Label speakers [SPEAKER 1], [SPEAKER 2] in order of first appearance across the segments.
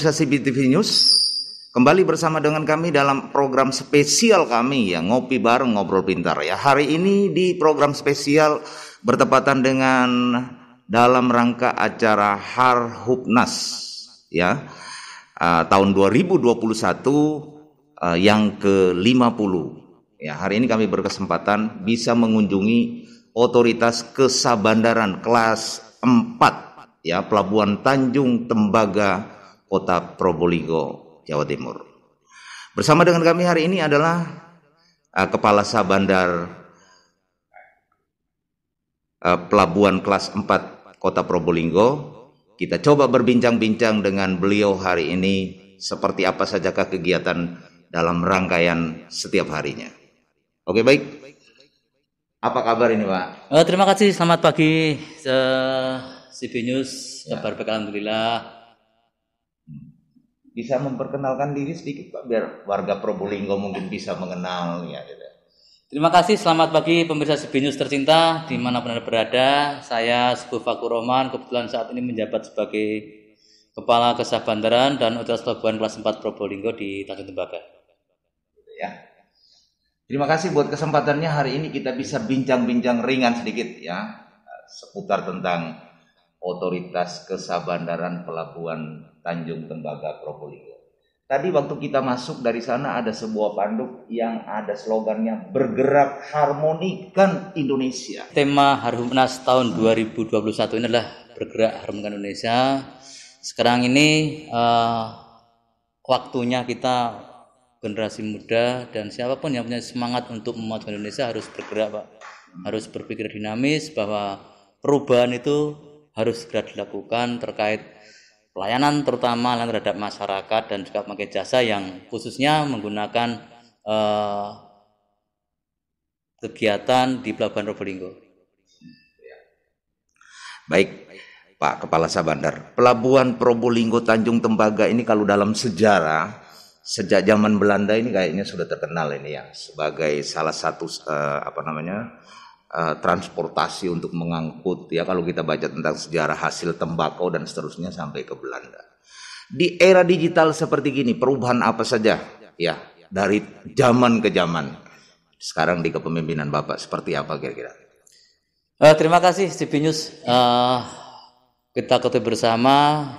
[SPEAKER 1] pemirsa CBTV News. Kembali bersama dengan kami dalam program spesial kami ya, ngopi bareng ngobrol pintar ya. Hari ini di program spesial bertepatan dengan dalam rangka acara Harhubnas ya. Uh, tahun 2021 uh, eh, yang ke-50. Ya, hari ini kami berkesempatan bisa mengunjungi otoritas Kesabandaran kelas 4 ya Pelabuhan Tanjung Tembaga kota Probolinggo, Jawa Timur. Bersama dengan kami hari ini adalah uh, Kepala Sabandar uh, eh, Pelabuhan Kelas 4 Kota Probolinggo. Kita coba berbincang-bincang dengan beliau hari ini seperti apa sajakah kegiatan dalam rangkaian setiap harinya. Oke baik. Apa kabar ini Pak?
[SPEAKER 2] Uh, terima kasih. Selamat pagi uh,
[SPEAKER 1] CV News. Ya. Kabar ya. baik Alhamdulillah bisa memperkenalkan diri sedikit Pak biar warga Probolinggo mungkin bisa mengenal ya gitu.
[SPEAKER 2] Terima kasih, selamat pagi pemirsa Sebinus tercinta dimanapun anda berada. Saya Sebuah Fakuroman, kebetulan saat ini menjabat sebagai Kepala Kesah Bandaran dan Hotel Pelabuhan Kelas 4 Probolinggo di Tanjung Tembaga.
[SPEAKER 1] Gitu, ya. Terima kasih buat kesempatannya hari ini kita bisa bincang-bincang ringan sedikit ya seputar tentang otoritas kesabandaran pelabuhan Tanjung Tembaga Probolinggo. Tadi waktu kita masuk dari sana ada sebuah panduk yang ada slogannya bergerak harmonikan Indonesia.
[SPEAKER 2] Tema Harumnas tahun 2021 ini adalah bergerak harmonikan Indonesia. Sekarang ini uh, waktunya kita generasi muda dan siapapun yang punya semangat untuk memajukan Indonesia harus bergerak, Pak. Harus berpikir dinamis bahwa perubahan itu harus segera dilakukan terkait pelayanan terutama terhadap masyarakat dan juga pakai jasa yang khususnya menggunakan uh, kegiatan di Pelabuhan Probolinggo.
[SPEAKER 1] Baik, Pak Kepala Sabandar. Pelabuhan Probolinggo Tanjung Tembaga ini kalau dalam sejarah sejak zaman Belanda ini kayaknya sudah terkenal ini ya sebagai salah satu uh, apa namanya Eh, transportasi untuk mengangkut ya kalau kita baca tentang sejarah hasil tembakau dan seterusnya sampai ke Belanda. Di era digital seperti gini perubahan apa saja ya dari zaman ke zaman. Sekarang di kepemimpinan Bapak seperti apa kira-kira?
[SPEAKER 2] Uh, terima kasih CB News. Uh, kita ketemu bersama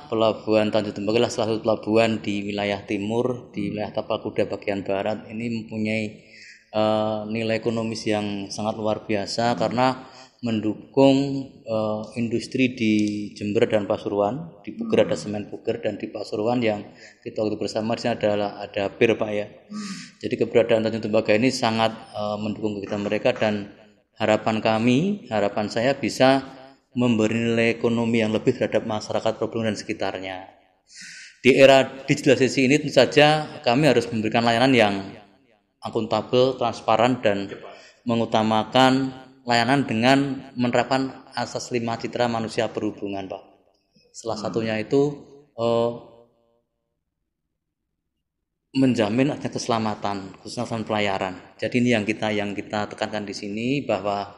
[SPEAKER 2] pelabuhan Tanjung Tembaga adalah salah satu pelabuhan di wilayah timur di wilayah Tapal Kuda bagian barat ini mempunyai uh, nilai ekonomis yang sangat luar biasa karena mendukung uh, industri di Jember dan Pasuruan di Puger hmm. ada semen Puger dan di Pasuruan yang kita waktu bersama di sini adalah ada bir pak ya hmm. jadi keberadaan Tanjung Tembaga ini sangat uh, mendukung kita mereka dan harapan kami harapan saya bisa memberi nilai ekonomi yang lebih terhadap masyarakat problem dan sekitarnya di era digitalisasi ini tentu saja kami harus memberikan layanan yang akuntabel, transparan dan mengutamakan layanan dengan menerapkan asas lima citra manusia berhubungan, Pak. Salah hmm. satunya itu eh, menjamin ada keselamatan, khususnya pelayaran. Jadi ini yang kita yang kita tekankan di sini bahwa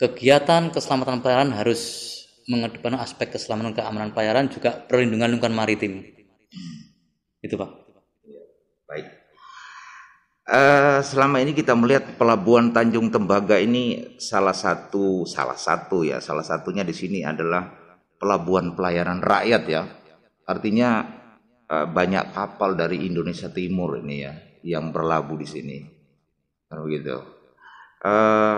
[SPEAKER 2] kegiatan keselamatan pelayaran harus mengedepankan aspek keselamatan keamanan pelayaran juga perlindungan lingkungan maritim. Hmm. Itu Pak. Iya. Baik.
[SPEAKER 1] Eh, selama ini kita melihat pelabuhan Tanjung Tembaga ini salah satu salah satu ya salah satunya di sini adalah pelabuhan pelayaran rakyat ya artinya uh, banyak kapal dari Indonesia Timur ini ya yang berlabuh di sini kan begitu uh,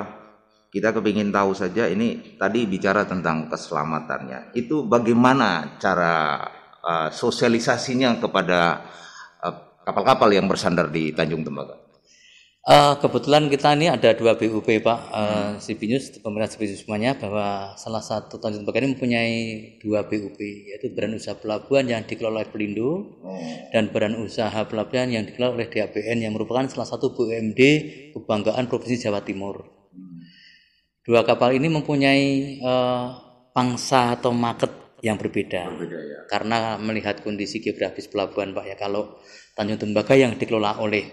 [SPEAKER 1] kita kepingin tahu saja ini tadi bicara tentang keselamatannya itu bagaimana cara uh, sosialisasinya kepada kapal-kapal yang bersandar di Tanjung Tembaga?
[SPEAKER 2] Uh, eh, kebetulan kita ini ada dua BUP Pak uh, eh, Sibinius, pemerintah Sibinus semuanya bahwa salah satu Tanjung Tembaga ini mempunyai dua BUP yaitu Badan Usaha Pelabuhan yang dikelola oleh Pelindo hmm. dan Badan Usaha Pelabuhan yang dikelola oleh DAPN yang merupakan salah satu BUMD kebanggaan Provinsi Jawa Timur. Hmm. Dua kapal ini mempunyai uh, pangsa atau market yang berbeda. berbeda ya. Karena melihat kondisi geografis pelabuhan Pak ya kalau Tanjung Tembaga yang dikelola oleh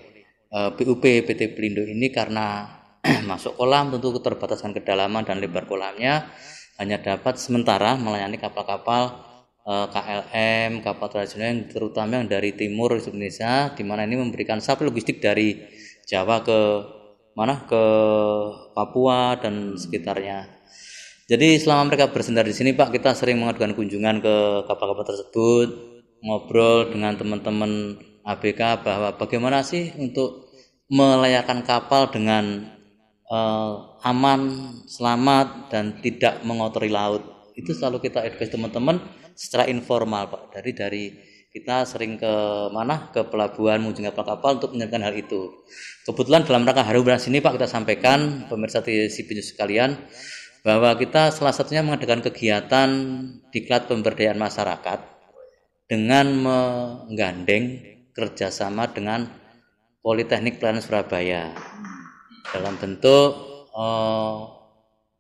[SPEAKER 2] uh, eh, PUP PT Pelindo ini karena masuk kolam tentu keterbatasan kedalaman dan lebar kolamnya hanya dapat sementara melayani kapal-kapal uh, eh, KLM, kapal tradisional yang terutama yang dari timur Indonesia di mana ini memberikan sapi logistik dari Jawa ke mana ke Papua dan sekitarnya. Jadi selama mereka bersandar di sini Pak, kita sering mengadukan kunjungan ke kapal-kapal tersebut, ngobrol dengan teman-teman ABK bahwa bagaimana sih untuk melayakan kapal dengan uh, aman, selamat dan tidak mengotori laut. Itu selalu kita edukasi teman-teman secara informal Pak. Dari dari kita sering ke mana ke pelabuhan mengunjungi kapal-kapal untuk menyampaikan hal itu. Kebetulan dalam rangka hari bulan sini Pak kita sampaikan pemirsa TV sekalian bahwa kita salah satunya mengadakan kegiatan diklat pemberdayaan masyarakat dengan menggandeng kerjasama dengan Politeknik Pelayanan Surabaya dalam bentuk eh,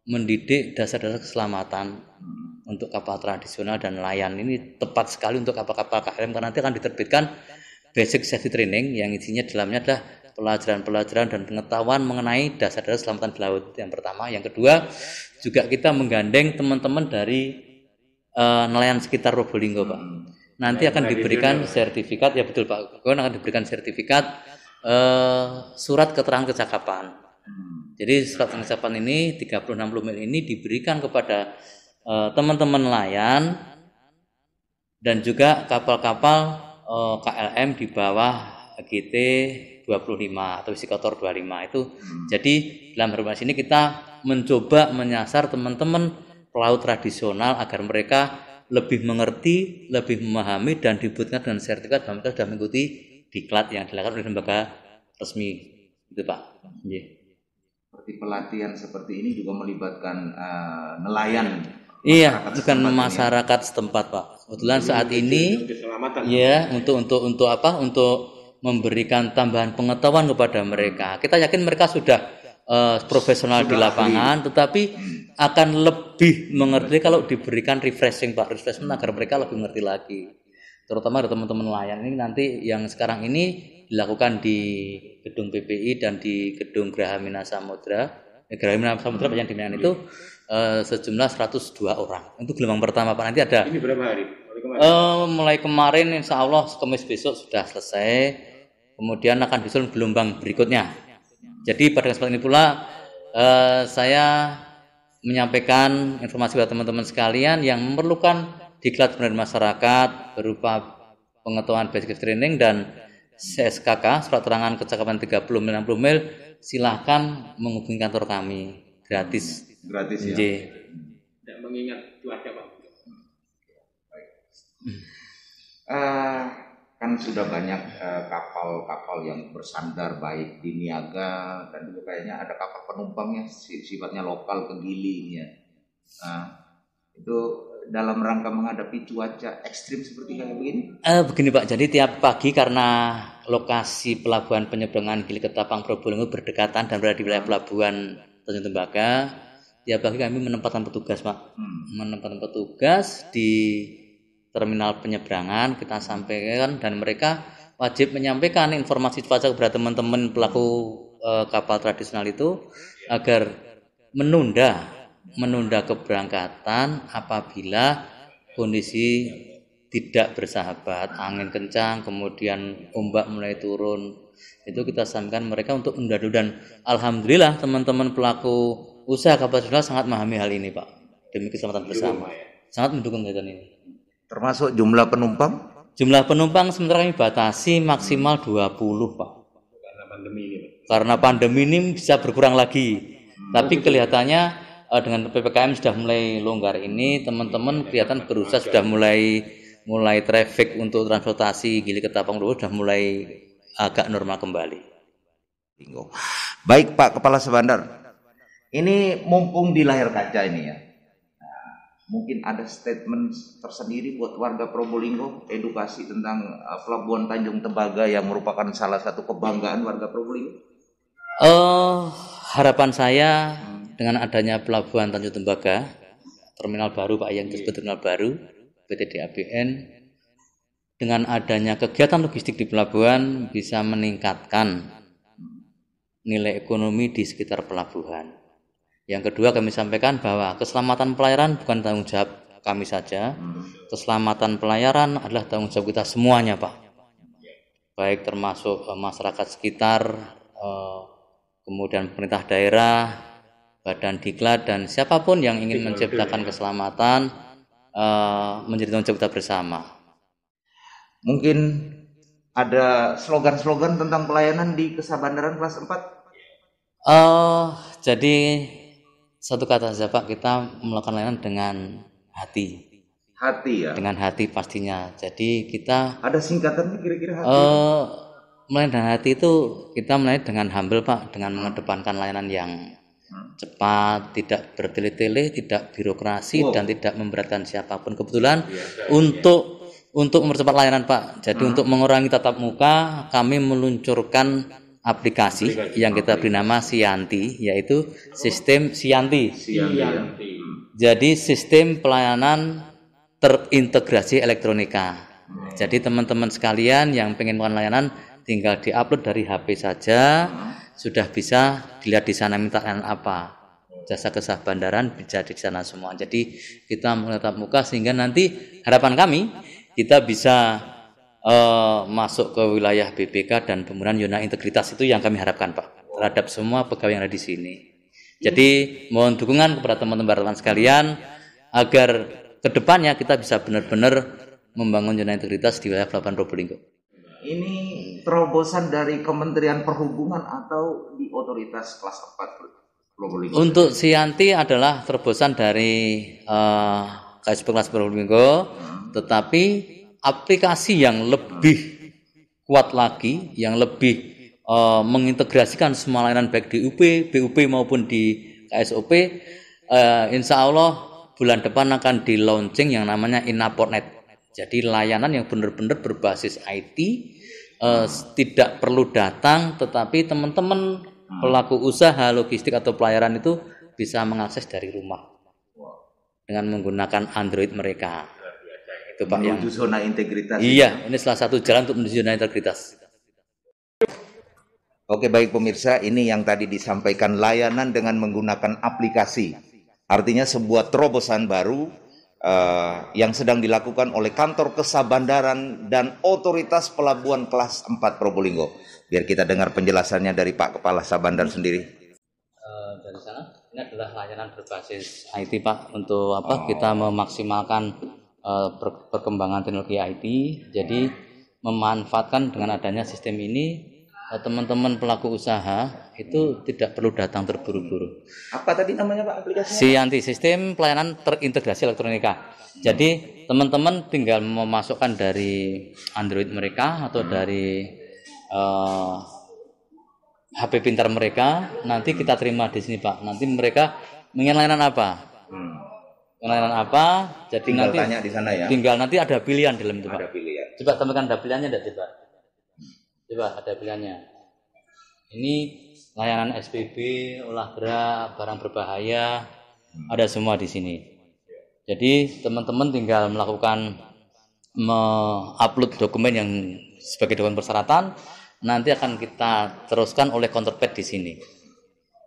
[SPEAKER 2] mendidik dasar-dasar keselamatan untuk kapal tradisional dan nelayan ini tepat sekali untuk kapal-kapal KLM karena nanti akan diterbitkan basic safety training yang isinya dalamnya adalah pelajaran-pelajaran dan pengetahuan mengenai dasar-dasar keselamatan laut. yang pertama yang kedua juga kita menggandeng teman-teman dari uh, nelayan sekitar Probolinggo pak nanti akan diberikan sertifikat ya betul pak akan diberikan sertifikat uh, surat keterangan kecakapan jadi surat kecakapan ini 30-60 mil ini diberikan kepada eh, teman-teman nelayan dan juga kapal-kapal uh, KLM di bawah GT 25 atau psikotor 25 itu hmm. jadi dalam hermas ini kita mencoba menyasar teman-teman pelaut tradisional agar mereka lebih mengerti, lebih memahami dan dibutuhkan dengan sertifikat bahwa mereka sudah mengikuti diklat yang dilakukan oleh lembaga resmi itu Pak. Yeah.
[SPEAKER 1] Seperti pelatihan seperti ini juga melibatkan uh, nelayan Iya, bukan masyarakat
[SPEAKER 2] setempat, Pak. Kebetulan saat ini, ya, untuk untuk untuk apa? Untuk memberikan tambahan pengetahuan kepada mereka. Kita yakin mereka sudah uh, profesional sudah di lapangan, ahli. tetapi akan lebih mengerti kalau diberikan refreshing, Pak, refreshment agar mereka lebih mengerti lagi. Terutama ada teman-teman nelayan ini nanti yang sekarang ini dilakukan di gedung PPI dan di gedung Grahamina Samudra. Eh, Grahamina Samudra hmm. yang di itu uh, sejumlah 102 orang. untuk gelombang pertama, Pak. Nanti ada. Ini berapa hari? Mulai kemarin, uh, mulai kemarin insya Allah kemis besok sudah selesai kemudian akan disusun gelombang berikutnya. Jadi pada kesempatan ini pula eh, saya menyampaikan informasi buat teman-teman sekalian yang memerlukan diklat dari masyarakat berupa pengetahuan basic training dan SKK surat terangan kecakapan 30 mil 60 mil silahkan menghubungi kantor kami gratis gratis ya
[SPEAKER 1] Dan mengingat cuaca pak uh, kan sudah banyak eh, kapal-kapal uh, yang bersandar baik di Niaga dan juga kayaknya ada kapal penumpangnya sifatnya lokal ke Gili ya. Nah, itu dalam rangka menghadapi cuaca ekstrim seperti kali begini?
[SPEAKER 2] Eh, begini Pak, jadi tiap pagi karena lokasi pelabuhan penyeberangan Gili Ketapang Probolinggo berdekatan dan berada di wilayah pelabuhan Tanjung Tembaga, tiap pagi kami menempatkan petugas Pak, hmm. menempatkan petugas di terminal penyeberangan kita sampaikan dan mereka wajib menyampaikan informasi cuaca kepada teman-teman pelaku eh, kapal tradisional itu agar menunda menunda keberangkatan apabila kondisi tidak bersahabat, angin kencang, kemudian ombak mulai turun. Itu kita sampaikan mereka untuk menunda dan alhamdulillah teman-teman pelaku usaha kapal tradisional sangat memahami hal ini, Pak. Demi keselamatan bersama. Ya. Sangat mendukung kegiatan ini. Termasuk jumlah penumpang? Jumlah penumpang sementara ini batasi maksimal 20, Pak. Karena pandemi ini. Karena pandemi ini bisa berkurang lagi. Hmm. Tapi kelihatannya eh, dengan PPKM sudah mulai longgar ini, teman-teman iya, kelihatan berusaha sudah mulai mulai traffic untuk transportasi Gili Ketapang dulu sudah mulai agak normal kembali.
[SPEAKER 1] Baik Pak Kepala Sebandar, ini mumpung di layar kaca ini ya, mungkin ada statement tersendiri buat warga Probolinggo edukasi tentang eh, pelabuhan Tanjung Tebaga yang merupakan salah satu kebanggaan warga Probolinggo?
[SPEAKER 2] Uh, harapan saya hmm. dengan adanya pelabuhan Tanjung Tembaga, terminal baru Pak yang iya. disebut terminal baru PT DAPN, dengan adanya kegiatan logistik di pelabuhan bisa meningkatkan hmm. nilai ekonomi di sekitar pelabuhan yang kedua kami sampaikan bahwa keselamatan pelayaran bukan tanggung jawab kami saja. Keselamatan pelayaran adalah tanggung jawab kita semuanya, Pak. Baik termasuk eh, masyarakat sekitar, eh, kemudian pemerintah daerah, badan diklat dan siapapun yang ingin menciptakan keselamatan eh, menjadi tanggung jawab kita bersama. Mungkin
[SPEAKER 1] ada slogan-slogan tentang pelayanan di Kesabandaran kelas 4?
[SPEAKER 2] Uh, jadi satu kata saja Pak, kita melakukan layanan dengan hati. Hati ya. Dengan hati pastinya. Jadi kita
[SPEAKER 1] ada singkatannya kira-kira hati. Uh, eh,
[SPEAKER 2] melayani dengan hati itu kita melayani dengan humble Pak, dengan mengedepankan layanan yang hmm. cepat, tidak bertele-tele, tidak birokrasi wow. dan tidak memberatkan siapapun. Kebetulan iya, untuk ya. untuk mempercepat layanan Pak. Jadi hmm. untuk mengurangi tatap muka, kami meluncurkan aplikasi, aplikasi yang kita beri nama Sianti yaitu sistem Sianti. Ya. Sianti. Jadi sistem pelayanan terintegrasi elektronika. Jadi teman-teman sekalian yang pengen melakukan layanan tinggal diupload dari HP saja sudah bisa dilihat di sana minta layanan apa. Jasa kesah bandaran bisa di sana semua. Jadi kita menetap muka sehingga nanti harapan kami kita bisa Eh, masuk ke wilayah BPK dan pembunuhan zona integritas itu yang kami harapkan Pak terhadap semua pegawai yang ada di sini. Jadi mohon dukungan kepada teman-teman sekalian agar kedepannya kita bisa benar-benar membangun zona integritas di wilayah Pelabuhan Probolinggo.
[SPEAKER 1] Ini terobosan dari Kementerian Perhubungan atau di otoritas kelas 4
[SPEAKER 2] Probolinggo? Untuk Sianti adalah terobosan dari uh, eh, KSP kelas Probolinggo, hmm. tetapi aplikasi yang lebih kuat lagi, yang lebih uh, mengintegrasikan semua layanan baik di UP, BUP maupun di KSOP, uh, eh, insya Allah bulan depan akan di launching yang namanya Inaportnet. Jadi layanan yang benar-benar berbasis IT, uh, eh, tidak perlu datang, tetapi teman-teman hmm. pelaku usaha logistik atau pelayaran itu bisa mengakses dari rumah dengan menggunakan Android mereka
[SPEAKER 1] itu Pak menuju yang zona integritas. Iya,
[SPEAKER 2] ini salah satu jalan untuk menuju zona integritas.
[SPEAKER 1] Oke baik pemirsa, ini yang tadi disampaikan layanan dengan menggunakan aplikasi. Artinya sebuah terobosan baru uh, yang sedang dilakukan oleh kantor Kesabandaran dan otoritas pelabuhan kelas 4 Probolinggo. Biar kita dengar penjelasannya dari Pak Kepala Sabandar sendiri.
[SPEAKER 2] Eh, dari sana, ini adalah layanan berbasis IT Pak untuk apa oh. kita memaksimalkan Eh, perkembangan teknologi IT. Jadi memanfaatkan dengan adanya sistem ini eh, teman-teman pelaku usaha itu tidak perlu datang terburu-buru.
[SPEAKER 1] Apa tadi namanya Pak aplikasinya?
[SPEAKER 2] Sianti Sistem Pelayanan Terintegrasi Elektronika. Jadi teman-teman tinggal memasukkan dari Android mereka atau dari uh, eh, HP pintar mereka, nanti kita terima di sini Pak. Nanti mereka ingin layanan apa? Kenalan apa? Jadi tinggal nanti tanya di sana ya. Tinggal nanti ada pilihan dalam itu, Pak. Ada pilihan. Coba temukan ada pilihannya enggak coba? Coba ada pilihannya. Ini layanan SPB, olah berat barang berbahaya, hmm. ada semua di sini. Jadi teman-teman tinggal melakukan mengupload dokumen yang sebagai dokumen persyaratan, nanti akan kita teruskan oleh counterpart di sini.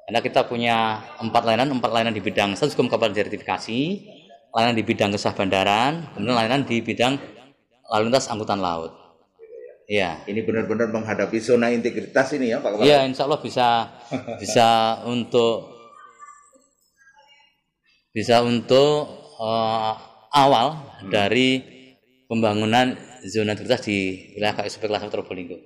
[SPEAKER 2] Karena kita punya empat layanan, empat layanan di bidang status hukum kapal sertifikasi, layanan di bidang kesah bandaran, kemudian layanan di bidang lalu lintas angkutan laut. Iya. Ini
[SPEAKER 1] benar-benar menghadapi zona integritas ini ya Pak Kepala. Iya,
[SPEAKER 2] insya Allah bisa bisa untuk bisa untuk uh, awal hmm. dari pembangunan zona integritas di wilayah KSP Kelas Probolinggo.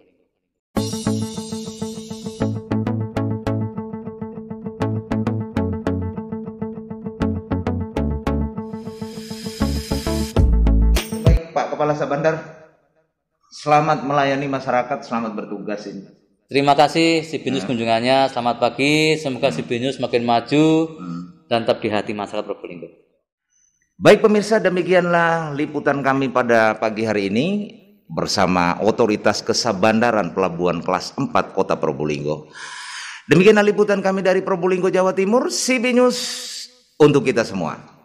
[SPEAKER 1] Kepala Sabandar selamat melayani masyarakat,
[SPEAKER 2] selamat bertugas ini. Terima kasih si hmm. Ya. kunjungannya. Selamat pagi. Semoga hmm. si makin maju hmm. dan tetap di hati masyarakat Probolinggo.
[SPEAKER 1] Baik pemirsa, demikianlah liputan kami pada pagi hari ini bersama Otoritas Kesabandaran Pelabuhan Kelas 4 Kota Probolinggo. Demikianlah liputan kami dari Probolinggo Jawa Timur, CB News untuk kita semua.